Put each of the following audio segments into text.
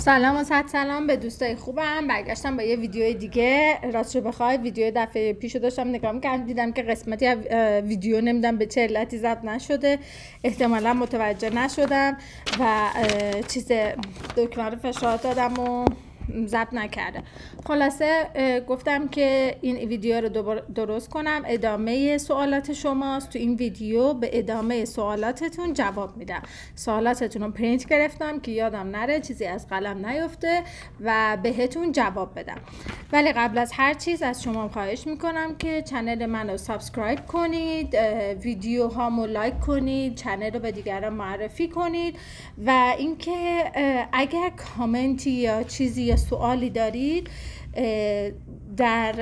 سلام و صد سلام به دوستای خوبم برگشتم با یه ویدیو دیگه راست رو بخواید ویدیو دفعه پیش داشتم نگاه میکردم دیدم که قسمتی ویدیو نمیدم به چه علتی ضبط نشده احتمالا متوجه نشدم و چیز دکمه رو فشار دادم و ضبط نکرده خلاصه گفتم که این ویدیو رو درست کنم ادامه سوالات شماست تو این ویدیو به ادامه سوالاتتون جواب میدم سوالاتتون رو پرینت گرفتم که یادم نره چیزی از قلم نیفته و بهتون جواب بدم ولی قبل از هر چیز از شما خواهش میکنم که چنل من رو سابسکرایب کنید ویدیو لایک کنید چنل رو به دیگران معرفی کنید و اینکه اگر کامنتی یا چیزی سوالی دارید در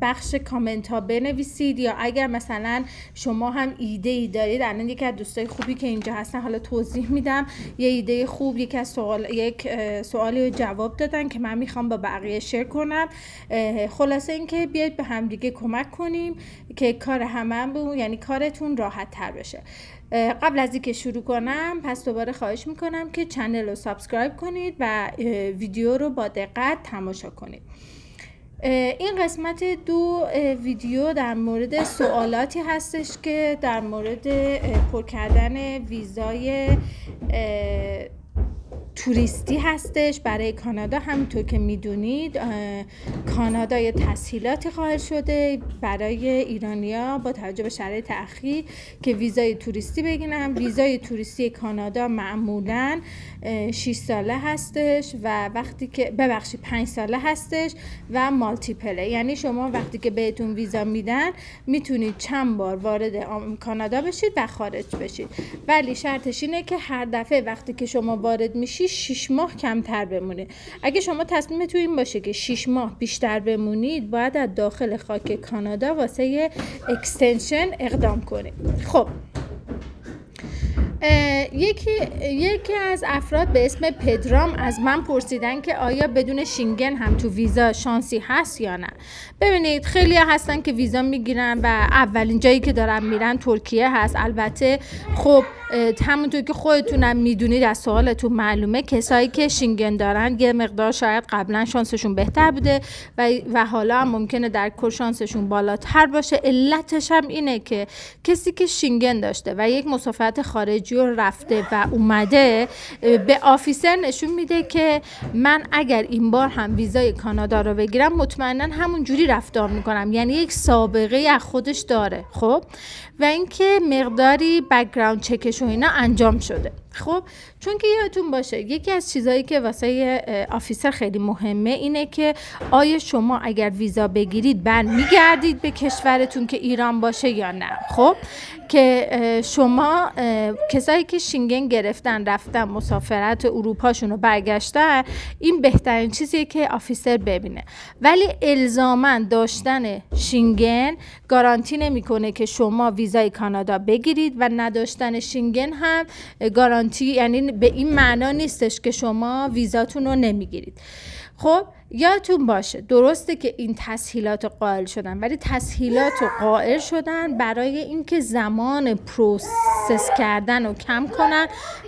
بخش کامنت ها بنویسید یا اگر مثلا شما هم ایده ای دارید الان یکی از دوستای خوبی که اینجا هستن حالا توضیح میدم یه ایده خوب یک از سوال یک سوالی رو جواب دادن که من میخوام با بقیه شیر کنم خلاصه اینکه بیاید به همدیگه کمک کنیم که کار هممون یعنی کارتون راحت تر بشه قبل از اینکه شروع کنم پس دوباره خواهش میکنم که چنل رو سابسکرایب کنید و ویدیو رو با دقت تماشا کنید این قسمت دو ویدیو در مورد سوالاتی هستش که در مورد پر کردن ویزای توریستی هستش برای کانادا همینطور که میدونید کانادا یه تسهیلاتی خواهد شده برای ایرانیا با توجه به شرایط اخیر که ویزای توریستی بگیرن ویزای توریستی کانادا معمولا 6 ساله هستش و وقتی که ببخشید 5 ساله هستش و مالتیپله یعنی شما وقتی که بهتون ویزا میدن میتونید چند بار وارد کانادا بشید و خارج بشید ولی شرطش اینه که هر دفعه وقتی که شما وارد میشی 6 ماه کمتر بمونید اگه شما تصمیم تو این باشه که 6 ماه بیشتر بمونید باید از داخل خاک کانادا واسه اکستنشن اقدام کنید خب یکی یکی از افراد به اسم پدرام از من پرسیدن که آیا بدون شنگن هم تو ویزا شانسی هست یا نه ببینید خیلی هستن که ویزا میگیرن و اولین جایی که دارن میرن ترکیه هست البته خب همونطور که خودتونم میدونید از سوالتون معلومه کسایی که شینگن دارن یه مقدار شاید قبلا شانسشون بهتر بوده و, حالا هم ممکنه در کل شانسشون بالاتر باشه علتش هم اینه که کسی که شینگن داشته و یک مسافرت خارج جور رفته و اومده به آفیسر نشون میده که من اگر این بار هم ویزای کانادا رو بگیرم مطمئنا همون جوری رفتار میکنم یعنی یک سابقه از خودش داره خب و اینکه مقداری بکگراند چکش و اینا انجام شده خب چون که یادتون باشه یکی از چیزهایی که واسه آفیسر خیلی مهمه اینه که آیا شما اگر ویزا بگیرید میگردید به کشورتون که ایران باشه یا نه خب که شما کسایی که شنگن گرفتن رفتن مسافرت اروپاشون رو برگشتن این بهترین چیزیه که آفیسر ببینه ولی الزاما داشتن شینگن گارانتی نمیکنه که شما ویزای کانادا بگیرید و نداشتن شینگن هم گارانتی یعنی به این معنا نیستش که شما ویزاتون رو نمیگیرید خب یادتون باشه درسته که این تسهیلات قائل شدن ولی تسهیلات قائل شدن برای اینکه زمان پروسس کردن رو کم کنن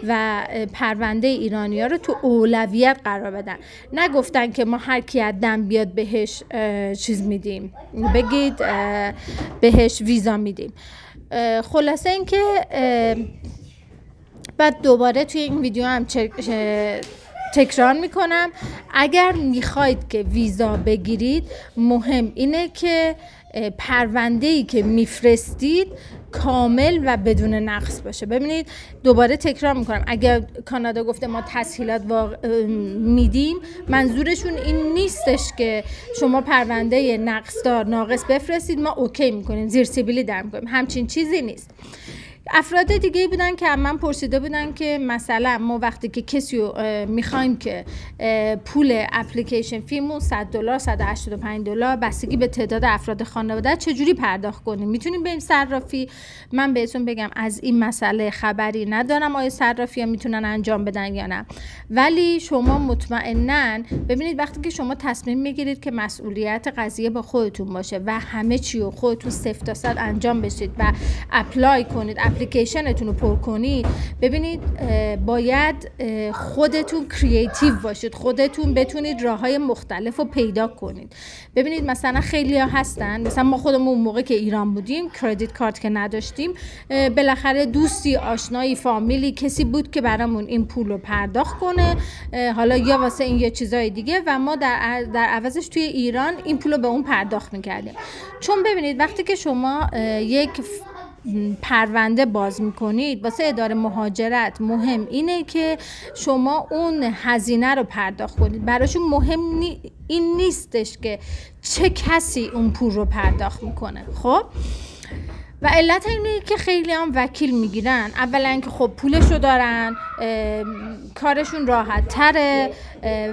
و پرونده ایرانی ها رو تو اولویت قرار بدن نگفتن که ما هر کی دم بیاد بهش چیز میدیم بگید بهش ویزا میدیم خلاصه اینکه بعد دوباره توی این ویدیو هم تکرار میکنم اگر میخواید که ویزا بگیرید مهم اینه که پرونده ای که میفرستید کامل و بدون نقص باشه ببینید دوباره تکرار میکنم اگر کانادا گفته ما تسهیلات میدیم منظورشون این نیستش که شما پرونده نقصدار ناقص بفرستید ما اوکی میکنیم زیر سیبیلی در میکنیم همچین چیزی نیست افراد دیگه بودن که من پرسیده بودن که مثلا ما وقتی که کسی رو میخوایم که پول اپلیکیشن فیمو 100 دلار 185 دلار بستگی به تعداد افراد خانواده چجوری پرداخت کنیم میتونیم این صرافی من بهتون بگم از این مسئله خبری ندارم آیا صرافی ها میتونن انجام بدن یا نه ولی شما مطمئنا ببینید وقتی که شما تصمیم میگیرید که مسئولیت قضیه با خودتون باشه و همه چی رو خودتون سفت تا انجام بشید و اپلای کنید اپلیکیشنتون رو پر کنید ببینید باید خودتون کریتیو باشید خودتون بتونید راه های مختلف رو پیدا کنید ببینید مثلا خیلی ها هستن مثلا ما خودمون اون موقع که ایران بودیم کردیت کارت که نداشتیم بالاخره دوستی آشنایی فامیلی کسی بود که برامون این پول رو پرداخت کنه حالا یا واسه این یا چیزای دیگه و ما در, در عوضش توی ایران این پول رو به اون پرداخت میکردیم چون ببینید وقتی که شما یک پرونده باز میکنید واسه اداره مهاجرت مهم اینه که شما اون هزینه رو پرداخت کنید براشون مهم نی... این نیستش که چه کسی اون پول رو پرداخت میکنه خب و علت اینه که خیلی هم وکیل میگیرن اولا اینکه خب پولشو دارن کارشون راحت تره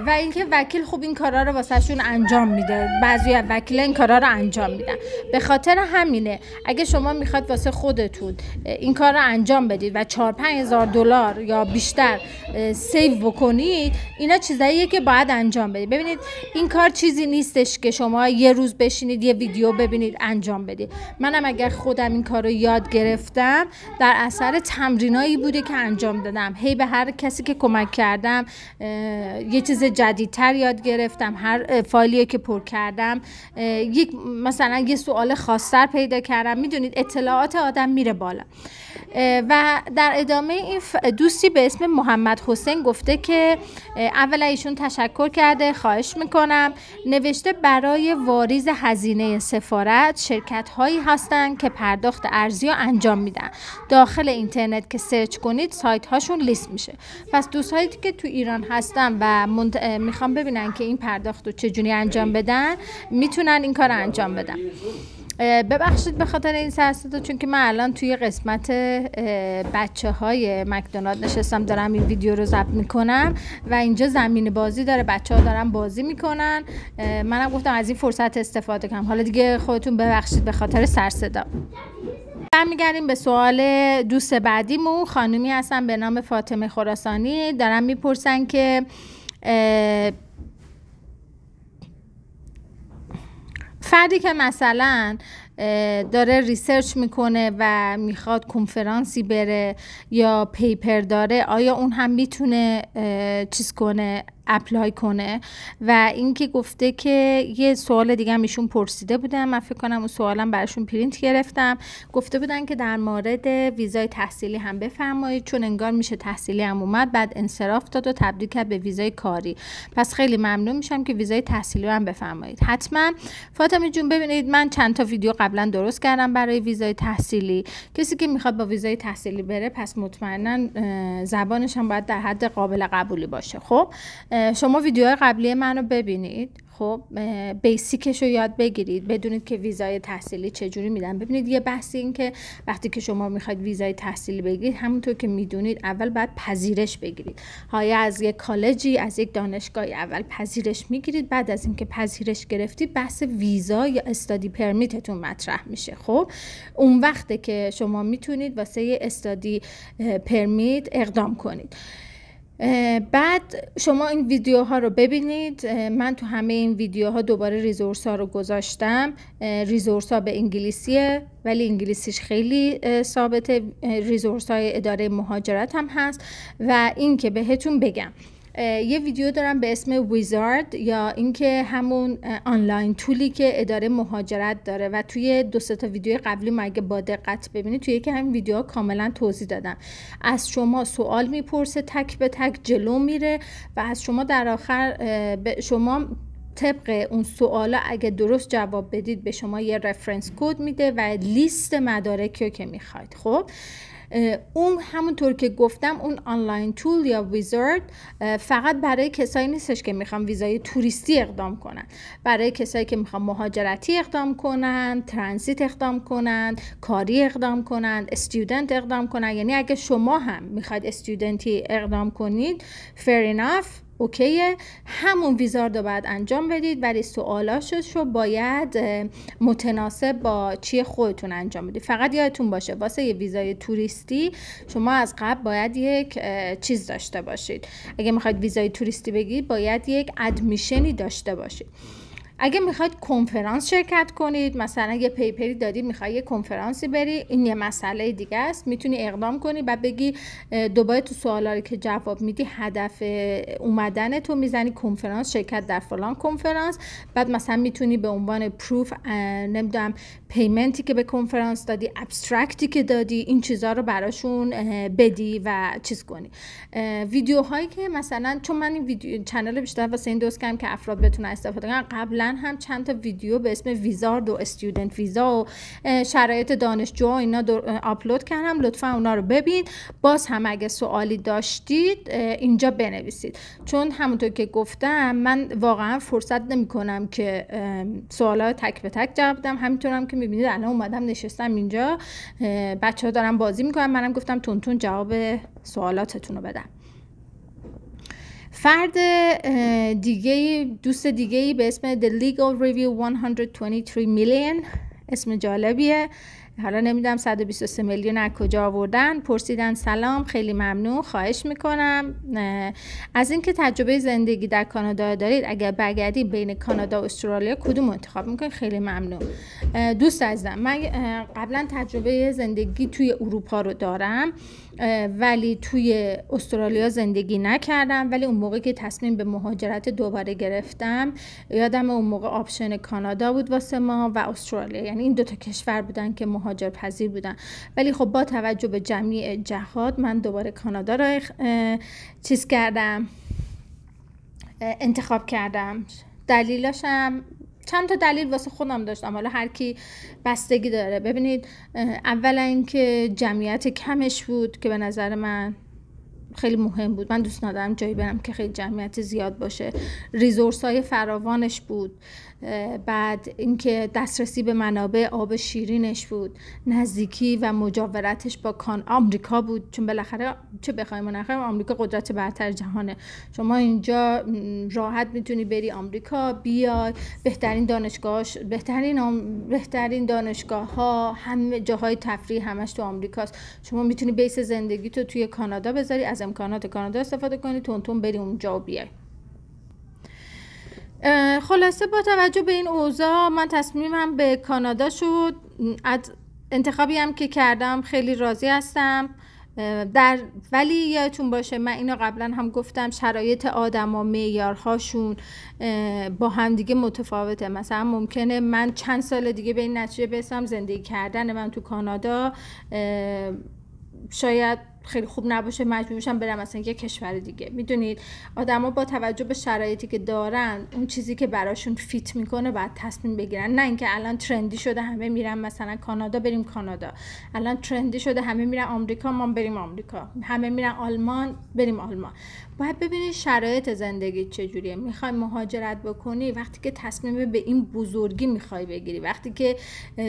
و اینکه وکیل خوب این کارا رو واسهشون انجام میده بعضی از وکیل این کارا رو انجام میدن به خاطر همینه اگه شما میخواد واسه خودتون این کار رو انجام بدید و چار پنگ هزار دلار یا بیشتر سیو بکنید اینا چیزاییه که باید انجام بدید ببینید این کار چیزی نیستش که شما یه روز بشینید یه ویدیو ببینید انجام بدید منم اگر خودم این کار رو یاد گرفتم در اثر تمرینایی بوده که انجام دادم هی به هر کسی که کمک کردم یه چیز جدیدتر یاد گرفتم هر فایلی که پر کردم یک مثلا یه سوال خاصتر پیدا کردم میدونید اطلاعات آدم میره بالا و در ادامه این دوستی به اسم محمد حسین گفته که اولا ایشون تشکر کرده خواهش میکنم نوشته برای واریز هزینه سفارت شرکت هایی هستند که پردا پرداخت ارزی انجام میدن داخل اینترنت که سرچ کنید سایت هاشون لیست میشه پس دو سایت که تو ایران هستن و منت... میخوام ببینن که این پرداخت رو چجوری انجام بدن میتونن این کار انجام بدن ببخشید به خاطر این سر چون که من الان توی قسمت بچه های مکدونالد نشستم دارم این ویدیو رو ضبط میکنم و اینجا زمین بازی داره بچه ها دارن بازی میکنن منم گفتم از این فرصت استفاده کنم حالا دیگه خودتون ببخشید به خاطر سر برمیگردیم به سوال دوست بعدیمون خانومی هستم به نام فاطمه خراسانی دارن میپرسن که فردی که مثلا داره ریسرچ میکنه و میخواد کنفرانسی بره یا پیپر داره آیا اون هم میتونه چیز کنه اپلای کنه و اینکه گفته که یه سوال دیگه هم ایشون پرسیده بودم من فکر کنم اون سوالم براشون پرینت گرفتم گفته بودن که در مورد ویزای تحصیلی هم بفرمایید چون انگار میشه تحصیلی هم اومد بعد انصراف داد و تبدیل کرد به ویزای کاری پس خیلی ممنون میشم که ویزای تحصیلی هم بفرمایید حتما فاطمه جون ببینید من چند تا ویدیو قبلا درست کردم برای ویزای تحصیلی کسی که میخواد با ویزای تحصیلی بره پس مطمئنا زبانش هم باید در حد قابل قبولی باشه خب شما ویدیوهای قبلی منو ببینید خب بیسیکش رو یاد بگیرید بدونید که ویزای تحصیلی چجوری میدن ببینید یه بحثی این که وقتی که شما میخواید ویزای تحصیلی بگیرید همونطور که میدونید اول باید پذیرش بگیرید های از یک کالجی از یک دانشگاهی اول پذیرش میگیرید بعد از اینکه پذیرش گرفتید بحث ویزا یا استادی پرمیتتون مطرح میشه خب اون وقته که شما میتونید واسه استادی پرمیت اقدام کنید بعد شما این ویدیوها رو ببینید من تو همه این ویدیوها دوباره ریزورس ها رو گذاشتم ریزورس ها به انگلیسیه ولی انگلیسیش خیلی ثابته ریزورس های اداره مهاجرت هم هست و این که بهتون بگم یه ویدیو دارم به اسم ویزارد یا اینکه همون آنلاین تولی که اداره مهاجرت داره و توی دو تا ویدیو قبلی ما اگه با دقت ببینید توی یکی همین ویدیوها کاملا توضیح دادم از شما سوال میپرسه تک به تک جلو میره و از شما در آخر به شما طبق اون سوالا اگه درست جواب بدید به شما یه رفرنس کد میده و لیست مدارکی که میخواید خب اون همونطور که گفتم اون آنلاین تول یا ویزارد فقط برای کسایی نیستش که میخوان ویزای توریستی اقدام کنن برای کسایی که میخوان مهاجرتی اقدام کنن ترانزیت اقدام کنن کاری اقدام کنن استودنت اقدام کنن یعنی اگه شما هم میخواید استودنتی اقدام کنید fair enough اوکیه همون ویزارد رو باید انجام بدید ولی سوالاشش رو باید متناسب با چی خودتون انجام بدید فقط یادتون باشه واسه یه ویزای توریستی شما از قبل باید یک چیز داشته باشید اگه میخواید ویزای توریستی بگیرید باید یک ادمیشنی داشته باشید اگه میخواید کنفرانس شرکت کنید مثلا یه پیپری دادی میخوای یه کنفرانسی بری این یه مسئله دیگه است میتونی اقدام کنی و بگی دوباره تو سوالاری که جواب میدی هدف اومدن تو میزنی کنفرانس شرکت در فلان کنفرانس بعد مثلا میتونی به عنوان پروف نمیدونم پیمنتی که به کنفرانس دادی ابسترکتی که دادی این چیزها رو براشون بدی و چیز کنی ویدیوهایی که مثلا چون من این ویدیو چنل بیشتر واسه این دوست که افراد بتونن استفاده کنن قبلا من هم چند تا ویدیو به اسم ویزارد و استودنت ویزا و شرایط دانشجو اینا آپلود کردم لطفا اونا رو ببین باز هم اگه سوالی داشتید اینجا بنویسید چون همونطور که گفتم من واقعا فرصت نمی کنم که سوالا تک به تک جواب بدم همینطورم که میبینید الان اومدم نشستم اینجا بچه ها دارم بازی میکنم منم گفتم تون تون جواب سوالاتتون رو بدم فرد دیگه دوست دیگه ای به اسم The Legal Review 123 میلیون اسم جالبیه حالا نمیدونم 123 میلیون از کجا آوردن پرسیدن سلام خیلی ممنون خواهش میکنم از اینکه تجربه زندگی در کانادا دارید اگر برگردی بین کانادا و استرالیا کدوم انتخاب میکنید خیلی ممنون دوست عزیزم من قبلا تجربه زندگی توی اروپا رو دارم ولی توی استرالیا زندگی نکردم ولی اون موقع که تصمیم به مهاجرت دوباره گرفتم یادم اون موقع آپشن کانادا بود واسه ما و استرالیا یعنی این دوتا کشور بودن که مهاجر پذیر بودن ولی خب با توجه به جمعی جهاد من دوباره کانادا را چیز کردم انتخاب کردم دلیلاشم چند تا دلیل واسه خودم داشتم حالا هر کی بستگی داره ببینید اولا اینکه جمعیت کمش بود که به نظر من خیلی مهم بود من دوست ندارم جایی برم که خیلی جمعیت زیاد باشه ریزورس های فراوانش بود بعد اینکه دسترسی به منابع آب شیرینش بود نزدیکی و مجاورتش با کان آمریکا بود چون بالاخره چه بخوایم و نخوایم آمریکا قدرت برتر جهانه شما اینجا راحت میتونی بری آمریکا بیای بهترین دانشگاه بهترین آم... بهترین دانشگاه ها همه جاهای تفریح همش تو آمریکاست شما میتونی بیس زندگی تو توی کانادا بذاری از امکانات کانادا استفاده کنی تونتون بری اونجا بیای خلاصه با توجه به این اوضاع من تصمیمم به کانادا شد از انتخابی هم که کردم خیلی راضی هستم در ولی یادتون باشه من اینو قبلا هم گفتم شرایط و معیارهاشون با همدیگه متفاوته مثلا ممکنه من چند سال دیگه به این نتیجه برسم زندگی کردن من تو کانادا شاید خیلی خوب نباشه مجبور برم مثلا یه کشور دیگه میدونید آدما با توجه به شرایطی که دارن اون چیزی که براشون فیت میکنه بعد تصمیم بگیرن نه اینکه الان ترندی شده همه میرن مثلا کانادا بریم کانادا الان ترندی شده همه میرن آمریکا ما بریم آمریکا همه میرن آلمان بریم آلمان باید ببینید شرایط زندگی چجوریه میخوای مهاجرت بکنی وقتی که تصمیم به این بزرگی میخوای بگیری وقتی که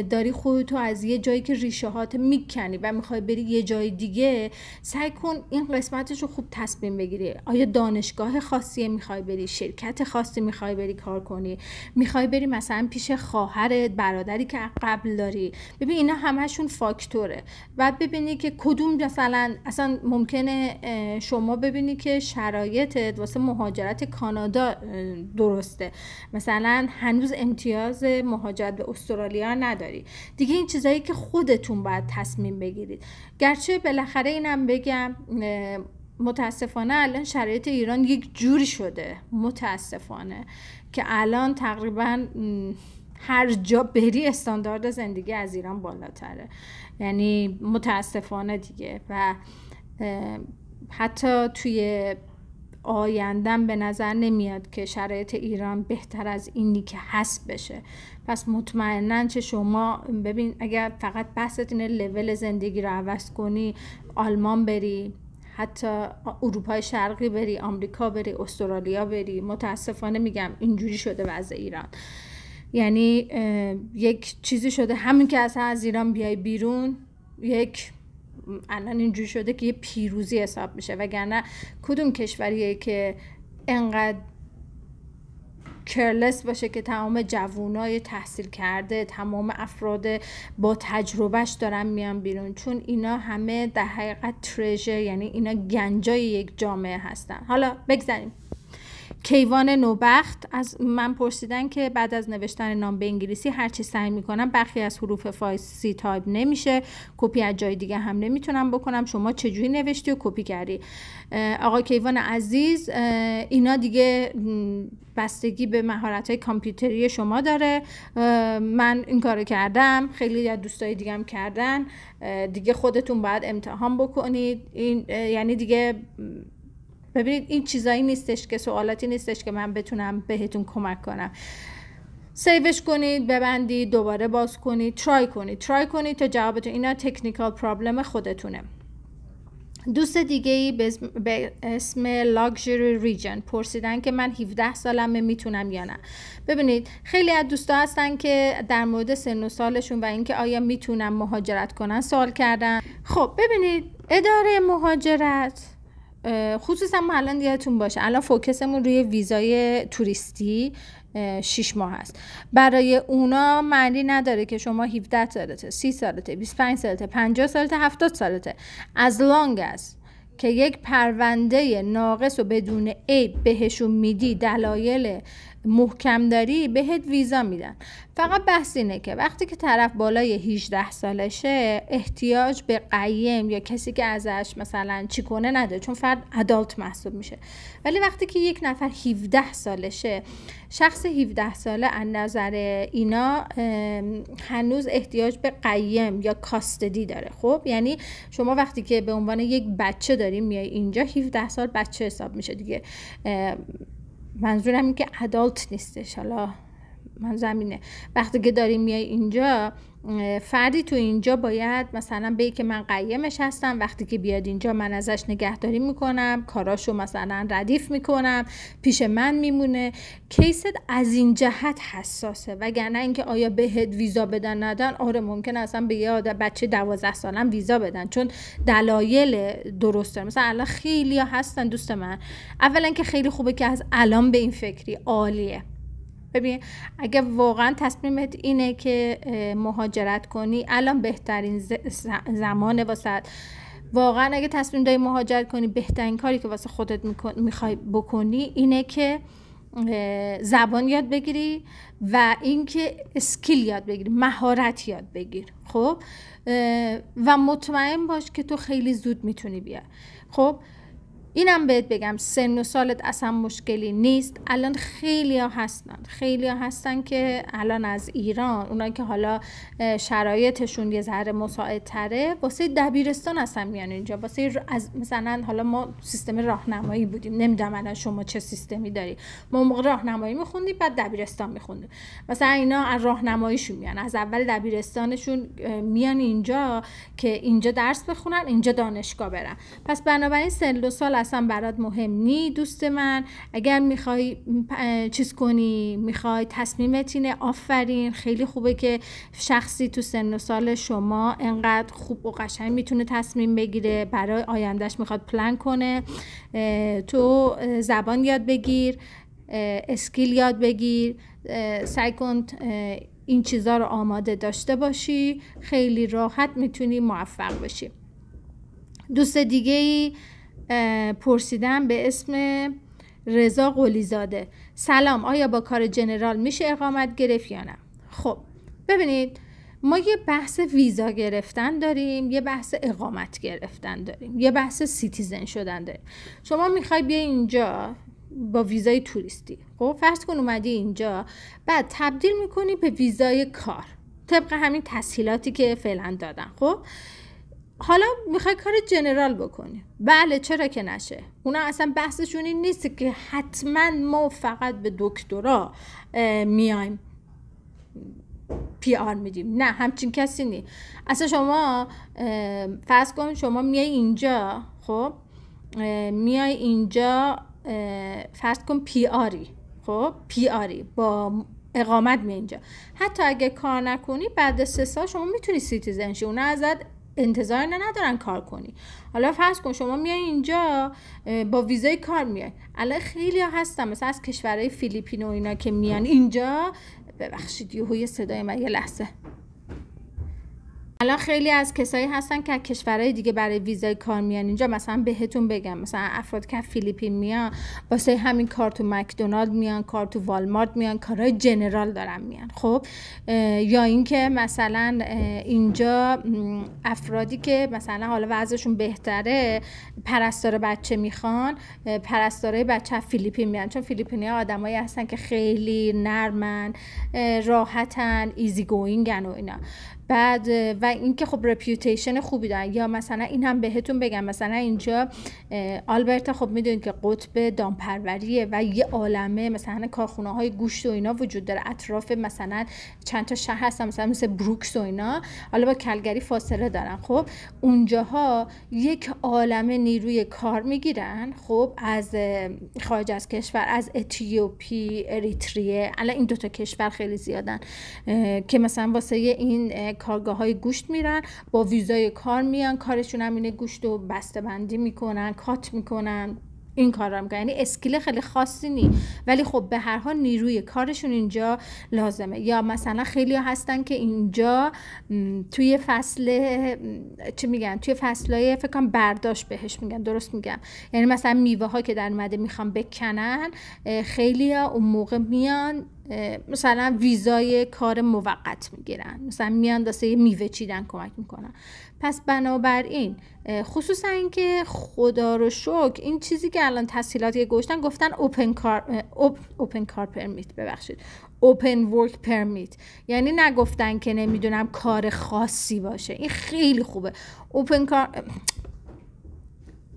داری خودتو از یه جایی که ریشه هات میکنی و میخوای بری یه جای دیگه سعی کن این قسمتش رو خوب تصمیم بگیری آیا دانشگاه خاصی میخوای بری شرکت خاصی میخوای بری کار کنی میخوای بری مثلا پیش خواهرت برادری که قبل داری ببین اینا همشون فاکتوره بعد ببینی که کدوم مثلا اصلا ممکنه شما ببینی که شرایط واسه مهاجرت کانادا درسته مثلا هنوز امتیاز مهاجرت به استرالیا نداری دیگه این چیزایی که خودتون باید تصمیم بگیرید گرچه بالاخره اینم بگم متاسفانه الان شرایط ایران یک جوری شده متاسفانه که الان تقریبا هر جا بری استاندارد زندگی از ایران بالاتره یعنی متاسفانه دیگه و حتی توی آیندم به نظر نمیاد که شرایط ایران بهتر از اینی که هست بشه پس مطمئنا چه شما ببین اگر فقط بحثت اینه لول زندگی رو عوض کنی آلمان بری حتی اروپای شرقی بری آمریکا بری استرالیا بری متاسفانه میگم اینجوری شده وضع ایران یعنی یک چیزی شده همین که اصلا از ایران بیای بیرون یک الان اینجوری شده که یه پیروزی حساب میشه وگرنه کدوم کشوریه که انقدر کرلس باشه که تمام جوونای تحصیل کرده تمام افراد با تجربهش دارن میان بیرون چون اینا همه در حقیقت ترژر یعنی اینا گنجای یک جامعه هستن حالا بگذاریم کیوان نوبخت از من پرسیدن که بعد از نوشتن نام به انگلیسی هرچی سعی میکنم برخی از حروف فایسی تایپ نمیشه کپی از جای دیگه هم نمیتونم بکنم شما چجوری نوشتی و کپی کردی آقا کیوان عزیز اینا دیگه بستگی به مهارت های کامپیوتری شما داره من این کارو کردم خیلی از دوستای دیگم کردن دیگه خودتون باید امتحان بکنید این یعنی دیگه ببینید این چیزایی نیستش که سوالاتی نیستش که من بتونم بهتون کمک کنم سیوش کنید ببندید دوباره باز کنید ترای کنید ترای کنید تا جوابتون اینا تکنیکال پرابلم خودتونه دوست دیگه ای به اسم لاجر ریجن پرسیدن که من 17 سالمه میتونم یا نه ببینید خیلی از دوستا هستن که در مورد سن و سالشون و اینکه آیا میتونم مهاجرت کنن سوال کردن خب ببینید اداره مهاجرت خصوصا ما الان یادتون باشه الان فوکسمون روی ویزای توریستی شیش ماه هست برای اونا معنی نداره که شما 17 سالته 30 سالته 25 سالته 50 سالته 70 سالته از لانگ است که یک پرونده ناقص و بدون عیب بهشون میدی دلایل محکم داری بهت ویزا میدن فقط بحث اینه که وقتی که طرف بالای 18 سالشه احتیاج به قیم یا کسی که ازش مثلا چی کنه نداره چون فرد ادالت محسوب میشه ولی وقتی که یک نفر 17 سالشه شخص 17 ساله از نظر اینا هنوز احتیاج به قیم یا کاستدی داره خب یعنی شما وقتی که به عنوان یک بچه داریم میای اینجا 17 سال بچه حساب میشه دیگه منظورم این که ادالت نیستش حالا من زمینه وقتی که داریم میای اینجا فردی تو اینجا باید مثلا به که من قیمش هستم وقتی که بیاد اینجا من ازش نگهداری میکنم کاراشو مثلا ردیف میکنم پیش من میمونه کیست از این جهت حساسه وگرنه اینکه آیا بهت ویزا بدن ندن آره ممکن اصلا به یه بچه دوازده سالم ویزا بدن چون دلایل درسته مثلا الان خیلی هستن دوست من اولا که خیلی خوبه که از الان به این فکری عالیه ببین اگه واقعا تصمیمت اینه که مهاجرت کنی الان بهترین زمانه واسه واقعا اگه تصمیم داری مهاجرت کنی بهترین کاری که واسه خودت میخوای بکنی اینه که زبان یاد بگیری و اینکه اسکیل یاد بگیری مهارت یاد بگیر خب و مطمئن باش که تو خیلی زود میتونی بیا خب اینم بهت بگم سن و سالت اصلا مشکلی نیست الان خیلی ها هستن خیلی ها هستن که الان از ایران اونایی که حالا شرایطشون یه ذره مساعدتره واسه دبیرستان اصلا میان اینجا واسه از مثلا حالا ما سیستم راهنمایی بودیم نمیدونم الان شما چه سیستمی داری ما موقع راهنمایی میخوندیم بعد دبیرستان میخوندیم مثلا اینا از راهنماییشون میان از اول دبیرستانشون میان اینجا که اینجا درس بخونن اینجا دانشگاه برن پس بنابراین سن و سال اصلا برات مهم نی دوست من اگر میخوای چیز کنی میخوای تصمیمت اینه آفرین خیلی خوبه که شخصی تو سن و سال شما انقدر خوب و قشنگ میتونه تصمیم بگیره برای آیندهش میخواد پلان کنه تو زبان یاد بگیر اسکیل یاد بگیر سعی کن این چیزها رو آماده داشته باشی خیلی راحت میتونی موفق بشی دوست دیگه ای پرسیدم به اسم رضا قلیزاده سلام آیا با کار جنرال میشه اقامت گرفت یا نه خب ببینید ما یه بحث ویزا گرفتن داریم یه بحث اقامت گرفتن داریم یه بحث سیتیزن شدن داریم شما میخوای بیای اینجا با ویزای توریستی خب فرض کن اومدی اینجا بعد تبدیل میکنی به ویزای کار طبق همین تسهیلاتی که فعلا دادن خب حالا میخوای کار جنرال بکنی بله چرا که نشه اونا اصلا بحثشون این نیست که حتما ما فقط به دکترا میایم پی آر میدیم نه همچین کسی نی اصلا شما فرض کن شما میای اینجا خب میای اینجا فرض کن پی آری خب پی آری با اقامت می اینجا حتی اگه کار نکنی بعد سه سال شما میتونی سیتیزن شی اونا ازت انتظار نه ندارن کار کنی حالا فرض کن شما میای اینجا با ویزای کار میای الان خیلی ها هستن مثلا از کشورهای فیلیپین و اینا که میان اینجا ببخشید یهو یه صدای من یه لحظه الان خیلی از کسایی هستن که کشورهای دیگه برای ویزای کار میان اینجا مثلا بهتون بگم مثلا افراد که فیلیپین میان واسه همین کار تو مکدونالد میان کار تو والمارت میان کارهای جنرال دارن میان خب یا اینکه مثلا اینجا افرادی که مثلا حالا وضعشون بهتره پرستار بچه میخوان پرستاره بچه فیلیپین میان چون فیلیپینی آدمایی هستن که خیلی نرمن راحتن ایزی گوینگن و اینا بعد و اینکه خب رپیوتیشن خوبی دارن یا مثلا این هم بهتون بگم مثلا اینجا آلبرتا خب میدونید که قطب دامپروریه و یه عالمه مثلا کارخونه های گوشت و اینا وجود داره اطراف مثلا چند تا شهر هستن مثلا مثل بروکس و اینا حالا با کلگری فاصله دارن خب اونجاها یک عالمه نیروی کار میگیرن خب از خارج از کشور از اتیوپی اریتریه الان این دوتا کشور خیلی زیادن که مثلا واسه این کارگاه های گوشت میرن با ویزای کار میان کارشون هم اینه گوشت و بسته بندی میکنن کات میکنن این کار رو میکنن یعنی اسکیل خیلی خاصی نی ولی خب به هر حال نیروی کارشون اینجا لازمه یا مثلا خیلی هستن که اینجا توی فصل چی میگن توی فصلای فکر کنم برداشت بهش میگن درست میگم یعنی مثلا میوه ها که در اومده میخوان بکنن خیلی ها اون موقع میان مثلا ویزای کار موقت میگیرن مثلا میان داسه میوه چیدن کمک میکنن پس بنابراین خصوصا اینکه خدا رو شکر این چیزی که الان که گشتن گفتن اوپن کار اوپن کار پرمیت ببخشید اوپن ورک پرمیت یعنی نگفتن که نمیدونم کار خاصی باشه این خیلی خوبه اوپن کار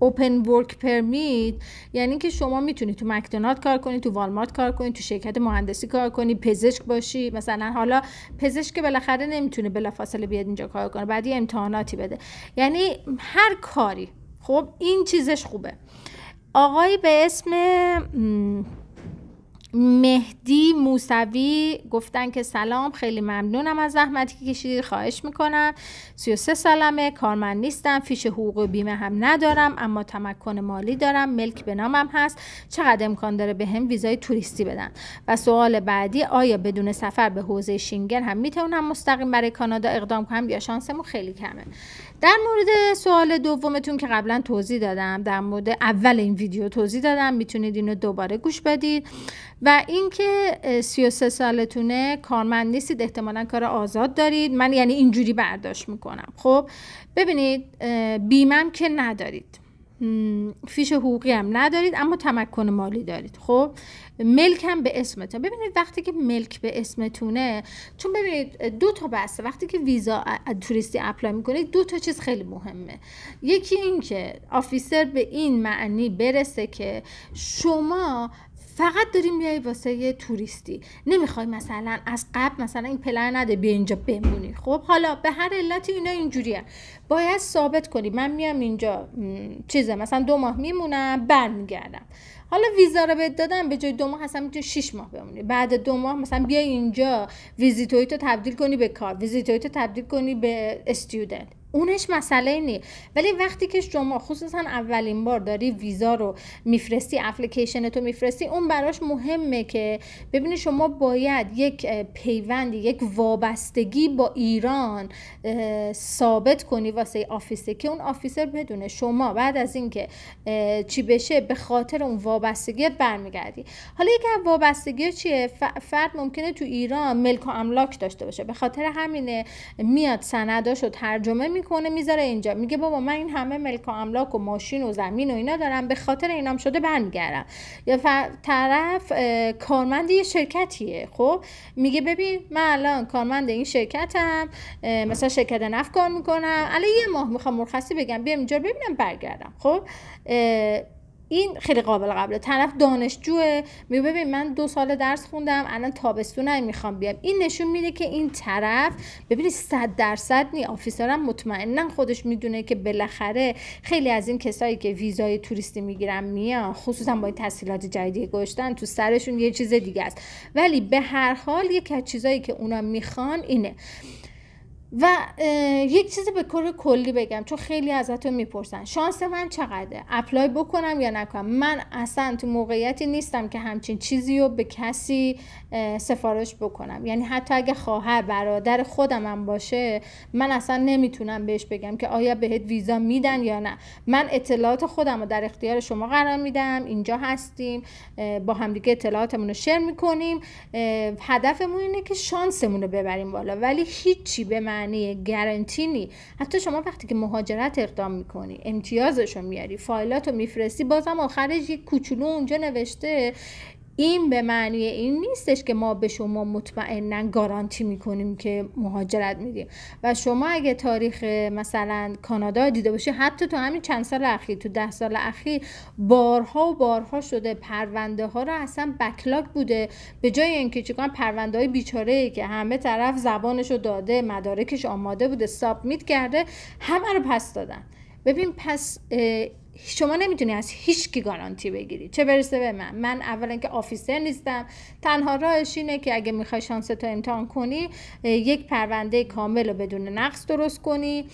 اوپن ورک پرمیت یعنی که شما میتونی تو مکدونالد کار کنی تو والمارت کار کنی تو شرکت مهندسی کار کنی پزشک باشی مثلا حالا پزشک که بالاخره نمیتونه بلافاصله بیاد اینجا کار کنه بعد یه امتحاناتی بده یعنی هر کاری خب این چیزش خوبه آقای به اسم مهدی موسوی گفتن که سلام خیلی ممنونم از زحمتی که کشیدید خواهش میکنم 33 سالمه کارمند نیستم فیش حقوق و بیمه هم ندارم اما تمکن مالی دارم ملک به نامم هست چقدر امکان داره به هم ویزای توریستی بدن و سوال بعدی آیا بدون سفر به حوزه شینگن هم میتونم مستقیم برای کانادا اقدام کنم یا شانسمون خیلی کمه در مورد سوال دومتون که قبلا توضیح دادم در مورد اول این ویدیو توضیح دادم میتونید اینو دوباره گوش بدید و اینکه 33 سالتونه کارمند نیستید احتمالا کار آزاد دارید من یعنی اینجوری برداشت میکنم خب ببینید بیمم که ندارید فیش حقوقی هم ندارید اما تمکن مالی دارید خب ملک هم به اسمتون ببینید وقتی که ملک به اسمتونه چون ببینید دو تا بسته وقتی که ویزا توریستی اپلای میکنید دو تا چیز خیلی مهمه یکی این که آفیسر به این معنی برسه که شما فقط داریم میای واسه یه توریستی نمیخوای مثلا از قبل مثلا این پلن نده بیا اینجا بمونی خب حالا به هر علتی اینا اینجوریه باید ثابت کنی من میام اینجا چیزه مثلا دو ماه میمونم میگردم. حالا ویزا رو بهت دادن به جای دو ماه هستم. میتونی 6 ماه بمونی بعد دو ماه مثلا بیا اینجا ویزیتوریتو تبدیل کنی به کار ویزیتوریتو تبدیل کنی به استیودنت. اونش مسئله نیست ولی وقتی که شما خصوصا اولین بار داری ویزا رو میفرستی اپلیکیشن تو میفرستی اون براش مهمه که ببینی شما باید یک پیوندی یک وابستگی با ایران ثابت کنی واسه آفیسه که اون آفیسر بدونه شما بعد از اینکه چی بشه به خاطر اون وابستگی برمیگردی حالا یکی از وابستگی چیه فرد ممکنه تو ایران ملک و املاک داشته باشه به خاطر همینه میاد سنداشو ترجمه می میکنه میذاره اینجا میگه بابا من این همه ملک و املاک و ماشین و زمین و اینا دارم به خاطر اینام شده برمیگردم یا طرف کارمند یه شرکتیه خب میگه ببین من الان کارمند این شرکتم مثلا شرکت نفت کار میکنم الان یه ماه میخوام مرخصی بگم بیام اینجا ببینم برگردم خب این خیلی قابل قبله طرف دانشجوه می ببین من دو سال درس خوندم الان تابستون میخوام بیام این نشون میده که این طرف ببینید صد درصد نی آفیسرم مطمئنا خودش میدونه که بالاخره خیلی از این کسایی که ویزای توریستی میگیرن میان خصوصا با این تسهیلات جدیدی گشتن تو سرشون یه چیز دیگه است ولی به هر حال یکی از چیزایی که اونا میخوان اینه و یک چیزی به کار کلی بگم چون خیلی ازتون میپرسن شانس من چقدره اپلای بکنم یا نکنم من اصلا تو موقعیتی نیستم که همچین چیزی رو به کسی سفارش بکنم یعنی حتی اگه خواهر برادر خودم هم باشه من اصلا نمیتونم بهش بگم که آیا بهت ویزا میدن یا نه من اطلاعات خودم رو در اختیار شما قرار میدم اینجا هستیم با همدیگه اطلاعاتمون رو شیر میکنیم هدفمون اینه که شانسمون رو ببریم بالا ولی هیچی به من معنی گارانتی نی حتی شما وقتی که مهاجرت اقدام میکنی امتیازشو میاری فایلاتو میفرستی بازم آخرش یک کوچولو اونجا نوشته این به معنی این نیستش که ما به شما مطمئنا گارانتی میکنیم که مهاجرت میدیم و شما اگه تاریخ مثلا کانادا دیده باشید حتی تو همین چند سال اخیر تو ده سال اخیر بارها و بارها شده پرونده ها رو اصلا بکلاک بوده به جای اینکه چیکار پرونده های بیچاره ای که همه طرف زبانش رو داده مدارکش آماده بوده سابمیت کرده همه رو پس دادن ببین پس شما نمیتونی از هیچ کی گارانتی بگیری چه برسه به من من اولا که آفیسر نیستم تنها راهش اینه که اگه میخوای شانس تو امتحان کنی یک پرونده کامل و بدون نقص درست کنی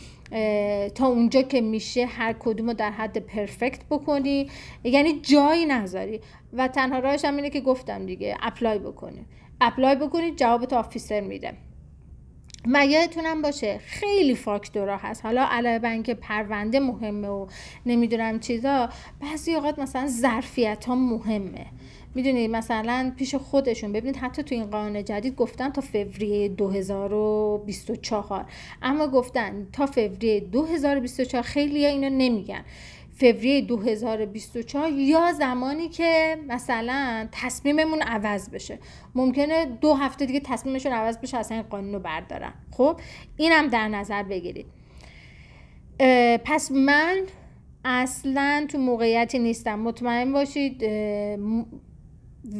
تا اونجا که میشه هر کدوم رو در حد پرفکت بکنی یعنی جایی نذاری و تنها راهش هم اینه که گفتم دیگه اپلای بکنی اپلای بکنی جواب تو آفیسر میده و باشه خیلی فاکتورا هست حالا علاوه بر اینکه پرونده مهمه و نمیدونم چیزا بعضی اوقات مثلا ظرفیت ها مهمه میدونید مثلا پیش خودشون ببینید حتی تو این قانون جدید گفتن تا فوریه 2024 اما گفتن تا فوریه 2024 خیلی ها اینو نمیگن فوریه 2024 یا زمانی که مثلا تصمیممون عوض بشه ممکنه دو هفته دیگه تصمیمشون عوض بشه اصلا این قانون رو بردارن خب اینم در نظر بگیرید پس من اصلا تو موقعیتی نیستم مطمئن باشید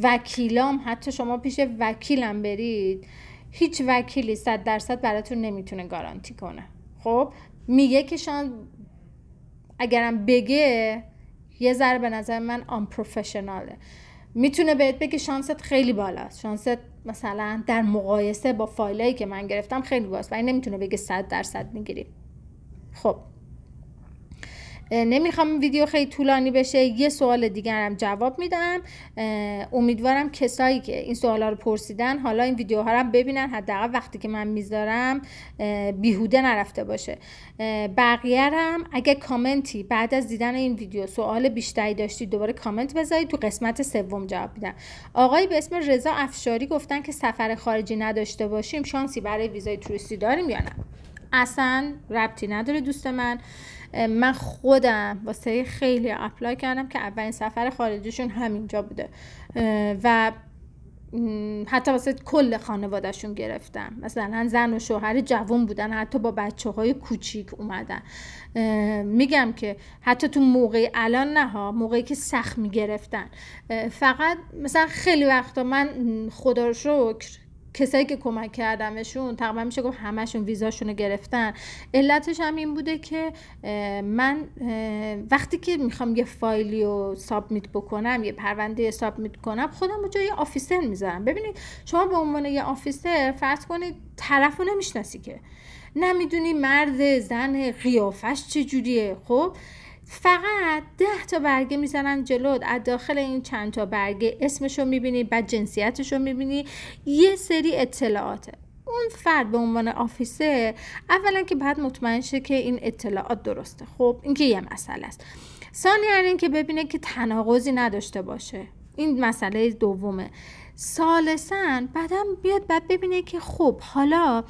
وکیلام حتی شما پیش وکیلم برید هیچ وکیلی صد درصد براتون نمیتونه گارانتی کنه خب میگه که شان اگرم بگه یه ذره به نظر من آن پروفشناله میتونه بهت بگه شانست خیلی بالاست شانست مثلا در مقایسه با فایلایی که من گرفتم خیلی بالاست ولی نمیتونه بگه صد درصد میگیری خب نمیخوام ویدیو خیلی طولانی بشه یه سوال دیگرم جواب میدم امیدوارم کسایی که این سوالا رو پرسیدن حالا این ویدیوها رو ببینن حداقل وقتی که من میذارم بیهوده نرفته باشه بقیه هم اگه کامنتی بعد از دیدن این ویدیو سوال بیشتری داشتی دوباره کامنت بذارید تو قسمت سوم جواب میدم آقای به اسم رضا افشاری گفتن که سفر خارجی نداشته باشیم شانسی برای ویزای توریستی داریم یا نه اصلا ربطی نداره دوست من من خودم واسه خیلی اپلای کردم که اولین سفر خارجیشون همینجا بوده و حتی واسه کل خانوادهشون گرفتم مثلا زن و شوهر جوون بودن حتی با بچه های کوچیک اومدن میگم که حتی تو موقع الان نه موقعی که سخت میگرفتن فقط مثلا خیلی وقتا من خدا رو شکر کسایی که کمک کردمشون تقریبا میشه گفت همشون ویزاشون رو گرفتن علتش هم این بوده که من وقتی که میخوام یه فایلی رو سابمیت بکنم یه پرونده سابمیت کنم خودم رو جای آفیسر میذارم ببینید شما به عنوان یه آفیسر فرض کنید طرف رو نمیشناسی که نمیدونی مرد زن قیافش چجوریه خب فقط ده تا برگه میزنن جلود از داخل این چند تا برگه اسمشو میبینی بعد جنسیتشو رو میبینی یه سری اطلاعاته اون فرد به عنوان آفیسه اولا که بعد مطمئن شه که این اطلاعات درسته خب این که یه مسئله است ثانیا این که ببینه که تناقضی نداشته باشه این مسئله دومه سالسن بعدم بیاد بعد ببینه که خب حالا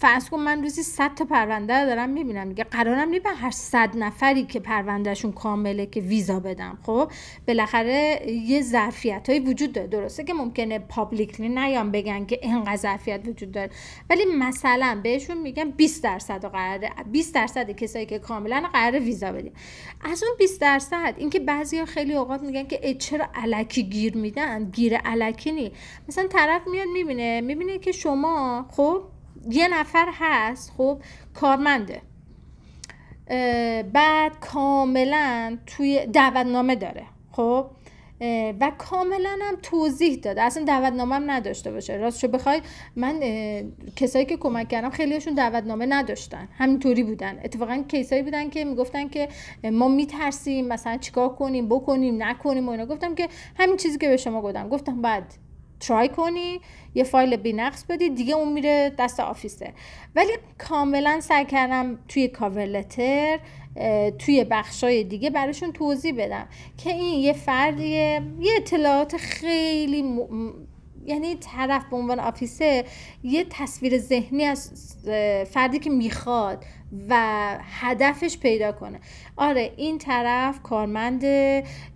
فرض کن من روزی 100 تا پرونده رو دارم میبینم میگه قرارم نیست به هر 100 نفری که پروندهشون کامله که ویزا بدم خب بالاخره یه ظرفیت وجود داره درسته که ممکنه پابلیکلی نیام بگن که اینقدر ظرفیت وجود داره ولی مثلا بهشون میگم 20 درصد قراره 20 درصد کسایی که کاملا قرار ویزا بدیم از اون 20 درصد اینکه بعضیا خیلی اوقات میگن که چرا الکی گیر میدن گیر الکی نی مثلا طرف میاد میبینه میبینه که شما خب یه نفر هست خب کارمنده بعد کاملا توی دعوتنامه داره خب و کاملا هم توضیح داده اصلا دعوتنامه هم نداشته باشه راستشو بخوای من کسایی که کمک کردم خیلیشون دعوتنامه نداشتن همینطوری بودن اتفاقا کیسایی بودن که میگفتن که ما میترسیم مثلا چیکار کنیم بکنیم نکنیم و اینا گفتم که همین چیزی که به شما گفتم گفتم بعد ترای کنی یه فایل بینقص بدی دیگه اون میره دست آفیسه ولی کاملا سعی کردم توی کاورلتر توی توی های دیگه براشون توضیح بدم که این یه فردیه یه اطلاعات خیلی یعنی طرف به عنوان آفیسه یه تصویر ذهنی از فردی که میخواد و هدفش پیدا کنه آره این طرف کارمند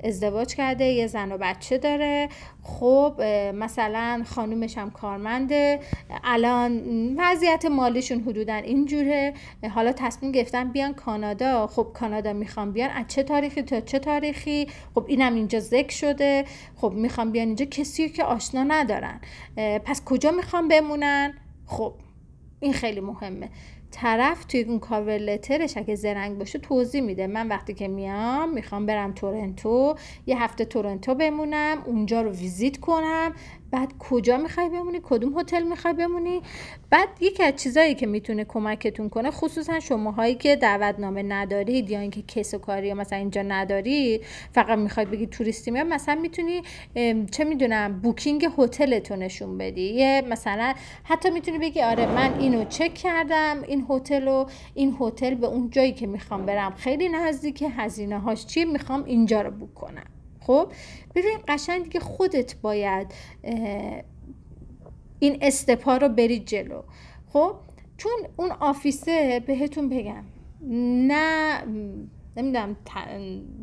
ازدواج کرده یه زن و بچه داره خب مثلا خانومش هم کارمنده الان وضعیت مالیشون حدودا اینجوره حالا تصمیم گرفتن بیان کانادا خب کانادا میخوام بیان از چه تاریخی تا چه تاریخی خب اینم اینجا ذکر شده خب میخوام بیان اینجا کسی که آشنا ندارن پس کجا میخوام بمونن خب این خیلی مهمه طرف توی اون کاور لترش اگه زرنگ باشه توضیح میده من وقتی که میام میخوام برم تورنتو یه هفته تورنتو بمونم اونجا رو ویزیت کنم بعد کجا میخوای بمونی کدوم هتل میخوای بمونی بعد یکی از چیزایی که میتونه کمکتون کنه خصوصا شماهایی که دعوتنامه ندارید یا اینکه کس و کاری یا مثلا اینجا نداری فقط میخواید بگی توریستی میاد مثلا میتونی چه میدونم بوکینگ هتلتو نشون بدی یه مثلا حتی میتونی بگی آره من اینو چک کردم این هتل و این هتل به اون جایی که میخوام برم خیلی نزدیکه هزینه هاش چی؟ میخوام اینجا رو بوک خب ببین قشنگ دیگه خودت باید این استپا رو بری جلو خب چون اون آفیسه بهتون بگم نه نمیدونم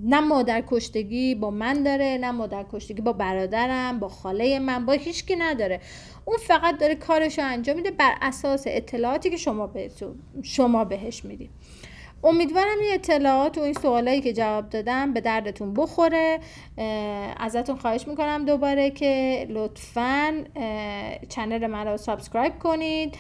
نه مادر کشتگی با من داره نه مادر کشتگی با برادرم با خاله من با هیچکی نداره اون فقط داره کارش رو انجام میده بر اساس اطلاعاتی که شما شما بهش میدی امیدوارم این اطلاعات و این سوالایی که جواب دادم به دردتون بخوره ازتون خواهش میکنم دوباره که لطفا چنل من رو سابسکرایب کنید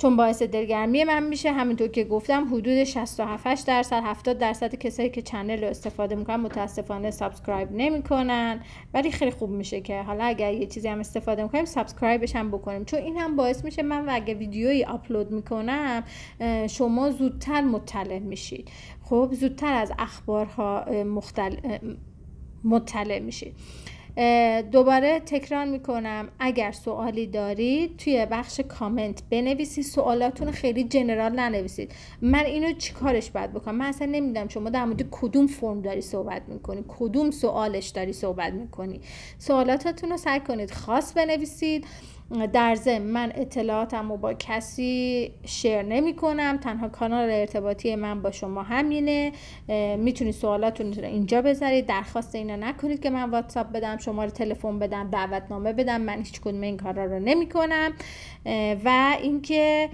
چون باعث دلگرمی من میشه همینطور که گفتم حدود 67 درصد 70 درصد کسایی که چنل رو استفاده میکنن متاسفانه سابسکرایب نمیکنن ولی خیلی خوب میشه که حالا اگر یه چیزی هم استفاده میکنیم سابسکرایبش هم بکنیم چون این هم باعث میشه من و اگه ویدیویی آپلود میکنم شما زودتر مطلع میشید خب زودتر از اخبارها مختل... مطلع میشید دوباره تکرار میکنم اگر سوالی دارید توی بخش کامنت بنویسید سوالاتون خیلی جنرال ننویسید من اینو چیکارش باید بکنم من اصلا نمیدونم شما در مورد کدوم فرم داری صحبت میکنی کدوم سوالش داری صحبت میکنی سوالاتتون رو سعی کنید خاص بنویسید در ضمن من اطلاعاتم رو با کسی شیر نمی کنم تنها کانال ارتباطی من با شما همینه میتونید سوالاتتون رو اینجا بذارید درخواست اینا نکنید که من واتساپ بدم شماره تلفن بدم دعوتنامه بدم من هیچ کدوم این کارا رو نمی کنم و اینکه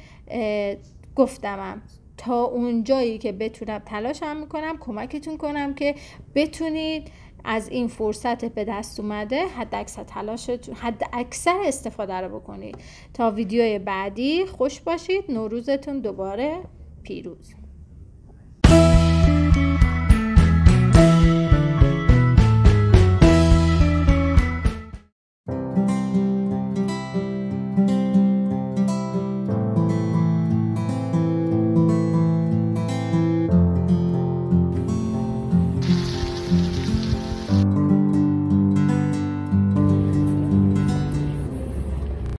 گفتمم تا اون جایی که بتونم تلاشم میکنم کمکتون کنم که بتونید از این فرصت به دست اومده حد اکثر حد اکثر استفاده رو بکنید تا ویدیو بعدی خوش باشید نوروزتون دوباره پیروز